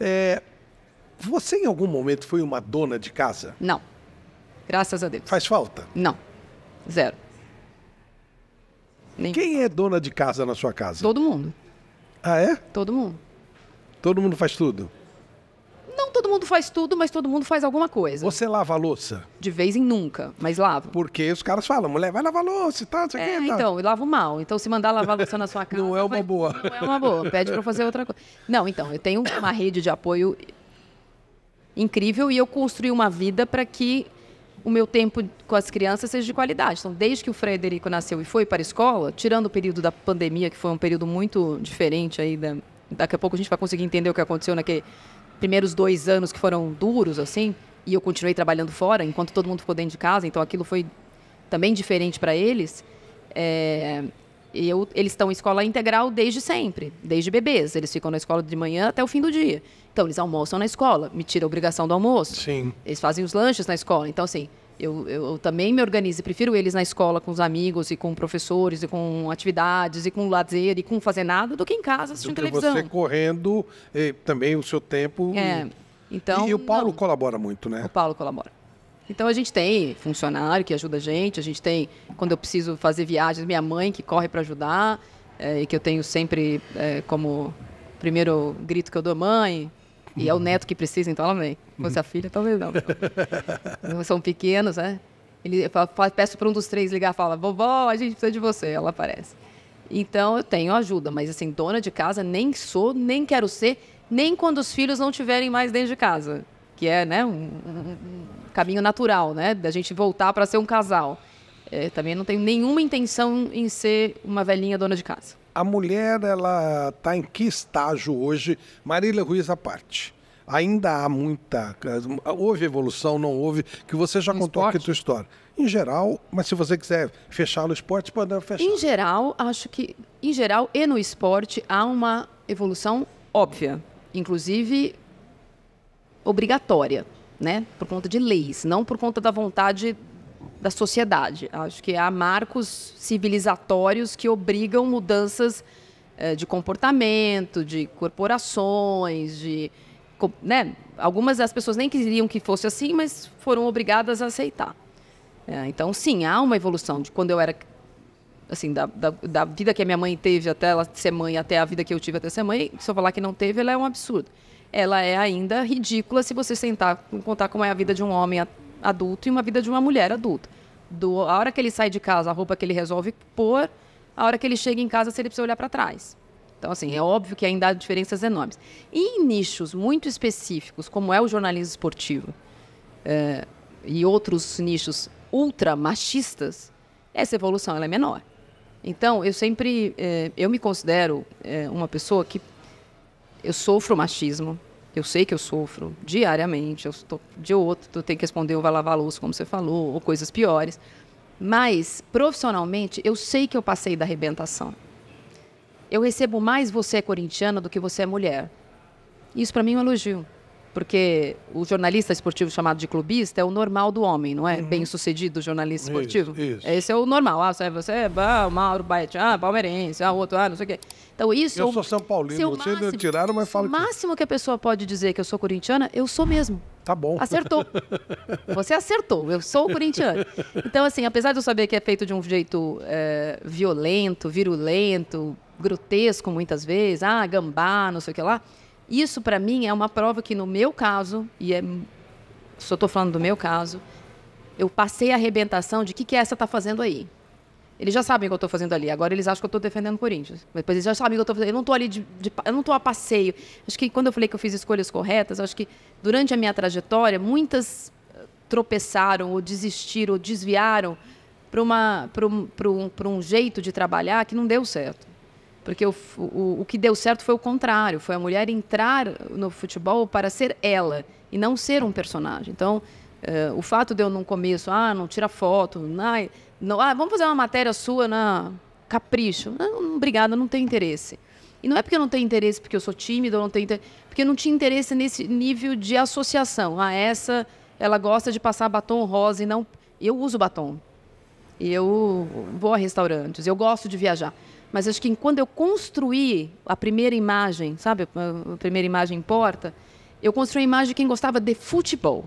É, você em algum momento foi uma dona de casa? Não. Graças a Deus. Faz falta? Não. Zero. Nem... Quem é dona de casa na sua casa? Todo mundo. Ah, é? Todo mundo. Todo mundo faz tudo? todo mundo faz tudo, mas todo mundo faz alguma coisa. Você lava a louça? De vez em nunca, mas lavo. Porque os caras falam, mulher, vai lavar a louça e tá, tal, é, então, eu lavo mal. Então, se mandar lavar a louça na sua casa... não é uma vai, boa. Não é uma boa, pede para fazer outra coisa. Não, então, eu tenho uma rede de apoio incrível e eu construí uma vida para que o meu tempo com as crianças seja de qualidade. Então, desde que o Frederico nasceu e foi para a escola, tirando o período da pandemia, que foi um período muito diferente aí da... Daqui a pouco a gente vai conseguir entender o que aconteceu naquele primeiros dois anos que foram duros, assim, e eu continuei trabalhando fora, enquanto todo mundo ficou dentro de casa, então aquilo foi também diferente para eles. É, eu, eles estão em escola integral desde sempre, desde bebês. Eles ficam na escola de manhã até o fim do dia. Então, eles almoçam na escola, me tira a obrigação do almoço. Sim. Eles fazem os lanches na escola. Então, assim, eu, eu, também me organizo. prefiro eles na escola com os amigos e com professores e com atividades e com lazer e com fazer nada do que em casa assistindo do que televisão. Você correndo também o seu tempo. É. Então, e, e o Paulo não. colabora muito, né? O Paulo colabora. Então a gente tem funcionário que ajuda a gente, a gente tem, quando eu preciso fazer viagens, minha mãe que corre para ajudar, é, e que eu tenho sempre é, como primeiro grito que eu dou, mãe, e é o neto que precisa, então ela vem. Se fosse a filha, talvez não. São pequenos, né? Ele fala, peço para um dos três ligar, fala, vovó, a gente precisa de você. Ela aparece. Então eu tenho ajuda, mas assim, dona de casa nem sou, nem quero ser, nem quando os filhos não tiverem mais dentro de casa, que é, né, um, um, um caminho natural, né, da gente voltar para ser um casal. É, também não tenho nenhuma intenção em ser uma velhinha dona de casa a mulher ela está em que estágio hoje, Marília Ruiz à parte? Ainda há muita. Houve evolução, não houve, que você já no contou esporte? aqui a sua história. Em geral, mas se você quiser fechar no esporte, pode fechar. Em geral, acho que. Em geral e no esporte há uma evolução óbvia, inclusive obrigatória, né? Por conta de leis, não por conta da vontade da sociedade. Acho que há marcos civilizatórios que obrigam mudanças eh, de comportamento, de corporações, de. Né? Algumas das pessoas nem queriam que fosse assim, mas foram obrigadas a aceitar. É, então, sim, há uma evolução de quando eu era. Assim, da, da, da, vida que a minha mãe teve até ela ser mãe, até a vida que eu tive até ser mãe, se eu falar que não teve, ela é um absurdo. Ela é ainda ridícula se você sentar, e contar como é a vida de um homem adulto e uma vida de uma mulher adulta. Do, a hora que ele sai de casa, a roupa que ele resolve pôr, a hora que ele chega em casa, se ele precisa olhar para trás. Então, assim, é óbvio que ainda há diferenças enormes. E em nichos muito específicos, como é o jornalismo esportivo é, e outros nichos ultra machistas, essa evolução ela é menor. Então, eu sempre, é, eu me considero é, uma pessoa que eu sofro machismo, eu sei que eu sofro diariamente, eu estou de outro, eu tenho que responder, ou vai lavar a louça, como você falou, ou coisas piores. Mas, profissionalmente, eu sei que eu passei da arrebentação. Eu recebo mais você é corintiana do que você é mulher. Isso para mim é um elogio. Porque o jornalista esportivo chamado de clubista é o normal do homem, não é? Uhum. Bem sucedido jornalista esportivo. Isso, isso. É, esse é o normal. Ah, você, você é ah, o Mauro Baete, ah, palmeirense, ah, outro, ah, não sei o quê. Então isso. Eu é sou São Paulino, eu vocês máximo, tiraram, mas fala. O máximo que a pessoa pode dizer que eu sou corintiana, eu sou mesmo. Tá bom. Acertou. Você acertou. Eu sou corintiana. Então, assim, apesar de eu saber que é feito de um jeito é, violento, virulento, grotesco muitas vezes, ah, gambá, não sei o que lá, isso, para mim, é uma prova que, no meu caso, e é, só estou falando do meu caso, eu passei a arrebentação de o que, que essa está fazendo aí. Eles já sabem o que eu estou fazendo ali. Agora eles acham que eu estou defendendo o Corinthians. Mas depois eles já sabem o que eu estou fazendo. Eu não estou ali de, de, Eu não estou a passeio. Acho que quando eu falei que eu fiz escolhas corretas, acho que durante a minha trajetória, muitas eh, tropeçaram, ou desistiram, ou desviaram para um, pra um jeito de trabalhar que não deu certo. Porque o, o, o que deu certo foi o contrário, foi a mulher entrar no futebol para ser ela e não ser um personagem. Então, uh, o fato de eu no começo, ah, não tira foto, não, ah, vamos fazer uma matéria sua na capricho. Não, obrigada, não tenho interesse. E não é porque eu não tenho interesse, porque eu sou tímida, não tenho porque eu não tinha interesse nesse nível de associação. Ah, essa ela gosta de passar batom rosa e não eu uso batom. Eu vou a restaurantes, eu gosto de viajar. Mas acho que quando eu construí a primeira imagem, sabe, a primeira imagem importa, eu construí a imagem de quem gostava de futebol.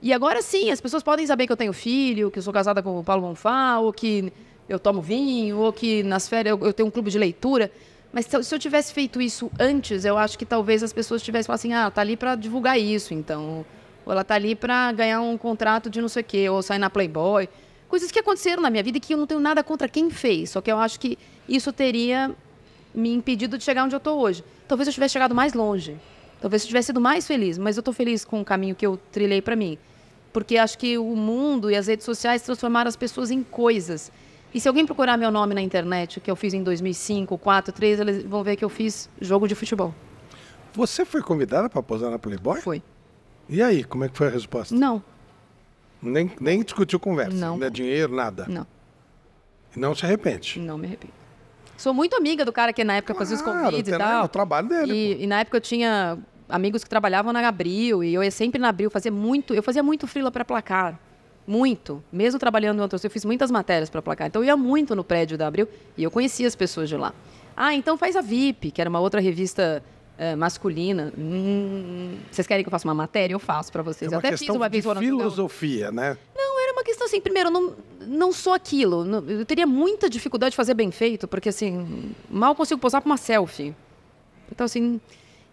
E agora sim, as pessoas podem saber que eu tenho filho, que eu sou casada com o Paulo Bonfá, ou que eu tomo vinho, ou que nas férias eu, tenho um clube de leitura. Mas se eu tivesse feito isso antes, eu acho que talvez as pessoas tivessem falado assim, ah, tá ali para divulgar isso, então. Ou ela tá ali para ganhar um contrato de não sei o quê, ou sair na Playboy. Coisas que aconteceram na minha vida e que eu não tenho nada contra quem fez, só que eu acho que isso teria me impedido de chegar onde eu estou hoje. Talvez eu tivesse chegado mais longe. Talvez eu tivesse sido mais feliz, mas eu estou feliz com o caminho que eu trilhei para mim. Porque acho que o mundo e as redes sociais transformaram as pessoas em coisas. E se alguém procurar meu nome na internet, o que eu fiz em 2005, 4, 3, eles vão ver que eu fiz jogo de futebol. Você foi convidada para posar na Playboy? Foi. E aí, como é que foi a resposta? Não. Nem, nem discutiu conversa. Não. Não é dinheiro, nada. Não. Não se arrepende. Não me arrependo. Sou muito amiga do cara que na época fazia os Claro, convites e tem o trabalho dele, E, e na época eu tinha amigos que trabalhavam na Abril e eu ia sempre na Abril fazer muito, eu fazia muito frila para placar. Muito, mesmo trabalhando em outros, eu fiz muitas matérias para placar. Então eu ia muito no prédio da Abril e eu conhecia as pessoas de lá. Ah, então faz a VIP, que era uma outra revista eh, masculina. Hum, vocês querem que eu faça uma matéria? Eu faço para vocês. É uma eu até questão fiz uma vez de filosofia, né? Não, era uma questão assim, primeiro, não, não sou aquilo. eu teria muita dificuldade de fazer bem feito, porque assim, mal consigo posar para uma selfie. Então, assim.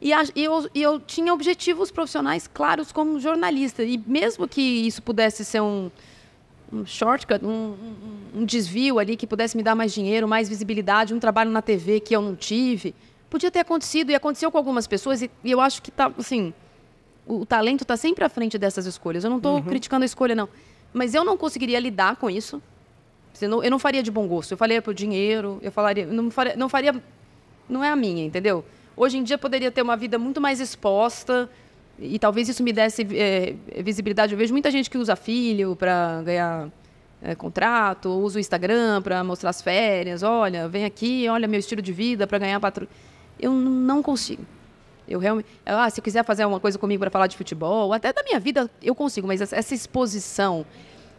E, eu, e eu tinha objetivos profissionais claros como jornalista. E mesmo que isso pudesse ser um, um shortcut, um, um, desvio ali que pudesse me dar mais dinheiro, mais visibilidade, um trabalho na TV que eu não tive. Podia ter acontecido, e aconteceu com algumas pessoas, e, e eu acho que tá, assim, o, o talento está sempre à frente dessas escolhas. Eu não estou uhum. criticando a escolha, não. Mas eu não conseguiria lidar com isso. Eu não, eu não faria de bom gosto. Eu faria por dinheiro, eu falaria. Não faria, não faria. Não é a minha, entendeu? Hoje em dia poderia ter uma vida muito mais exposta, e talvez isso me desse é, visibilidade. Eu vejo muita gente que usa filho para ganhar é, contrato, usa o Instagram para mostrar as férias. Olha, vem aqui, olha meu estilo de vida para ganhar patrocínio eu não consigo. Eu realmente, ah, se eu quiser fazer uma coisa comigo para falar de futebol, até da minha vida eu consigo, mas essa exposição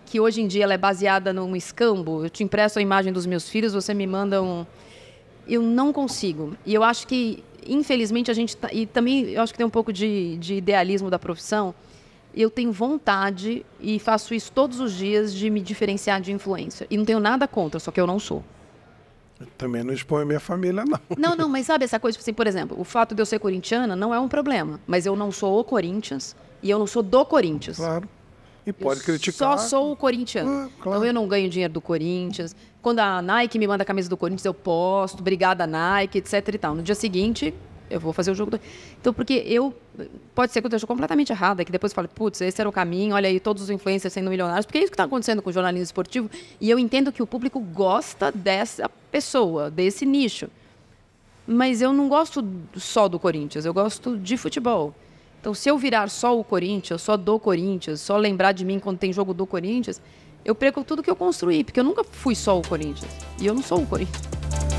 que hoje em dia ela é baseada num escambo, eu te impresso a imagem dos meus filhos, você me manda um eu não consigo. E eu acho que infelizmente a gente tá, e também eu acho que tem um pouco de, de idealismo da profissão. Eu tenho vontade e faço isso todos os dias de me diferenciar de influência. E não tenho nada contra, só que eu não sou também não expõe minha família, não. Não, não, mas sabe essa coisa, tipo assim, por exemplo, o fato de eu ser corintiana não é um problema, mas eu não sou o Corinthians e eu não sou do Corinthians. Claro. E pode eu criticar. Só sou o corintiano. Ah, claro. Então eu não ganho dinheiro do Corinthians. Quando a Nike me manda a camisa do Corinthians, eu posto, obrigada Nike, etc e tal. No dia seguinte, eu vou fazer o jogo. Do... Então, porque eu. Pode ser que eu esteja completamente errada, que depois eu fale, putz, esse era o caminho, olha aí, todos os influencers sendo milionários, porque é isso que está acontecendo com o jornalismo esportivo. E eu entendo que o público gosta dessa pessoa, desse nicho. Mas eu não gosto só do Corinthians, eu gosto de futebol. Então, se eu virar só o Corinthians, só do Corinthians, só lembrar de mim quando tem jogo do Corinthians, eu perco tudo que eu construí, porque eu nunca fui só o Corinthians. E eu não sou o Corinthians.